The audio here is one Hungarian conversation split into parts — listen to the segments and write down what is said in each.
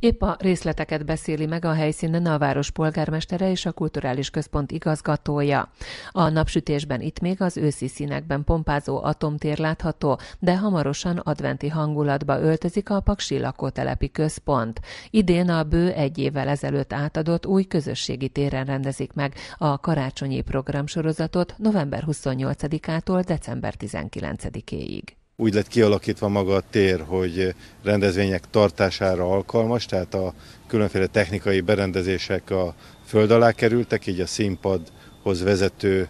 Épp a részleteket beszéli meg a helyszínen a város polgármestere és a kulturális központ igazgatója. A napsütésben itt még az őszi színekben pompázó atomtér látható, de hamarosan adventi hangulatba öltözik a Paksi lakótelepi központ. Idén a bő egy évvel ezelőtt átadott új közösségi téren rendezik meg a karácsonyi programsorozatot november 28-ától december 19-éig úgy lett kialakítva maga a tér, hogy rendezvények tartására alkalmas, tehát a különféle technikai berendezések a föld alá kerültek, így a színpadhoz vezető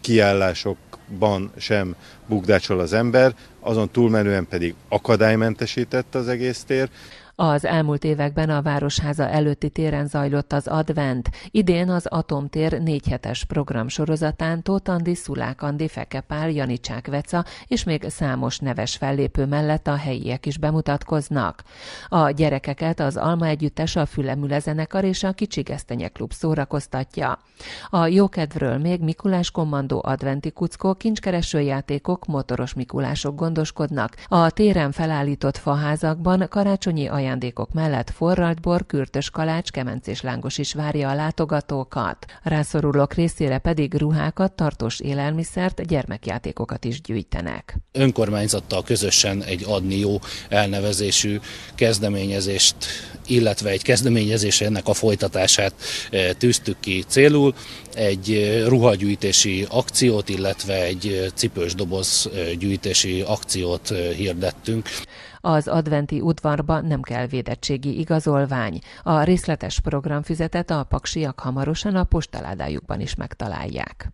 kiállásokban sem bukdácsol az ember, azon túlmenően pedig akadálymentesített az egész tér. Az elmúlt években a Városháza előtti téren zajlott az Advent, idén az Atomtér négyhetes program sorozatán Tótandi, Szulákandi, Fekepál, Janicsák Veca és még számos neves fellépő mellett a helyiek is bemutatkoznak. A gyerekeket az Alma Együttes, a Fülemüle zenekar és a Kicsi Gesztenye Klub szórakoztatja. A jókedvről még Mikulás Kommandó adventi kuckó, kincskereső játékok, motoros Mikulások gondoskodnak. A téren felállított faházakban karácsonyi ajándékok mellett forralt bor, kürtös kalács, kemencés lángos is várja a látogatókat. Rászorulók részére pedig ruhákat, tartós élelmiszert, gyermekjátékokat is gyűjtenek. Önkormányzattal közösen egy adni jó elnevezésű kezdeményezést illetve egy kezdeményezés ennek a folytatását e, tűztük ki célul, egy e, ruhagyűjtési akciót, illetve egy e, cipős doboz gyűjtési akciót hirdettünk. Az adventi udvarba nem kell védettségi igazolvány. A részletes programfüzetet a paksiak hamarosan a postaládájukban is megtalálják.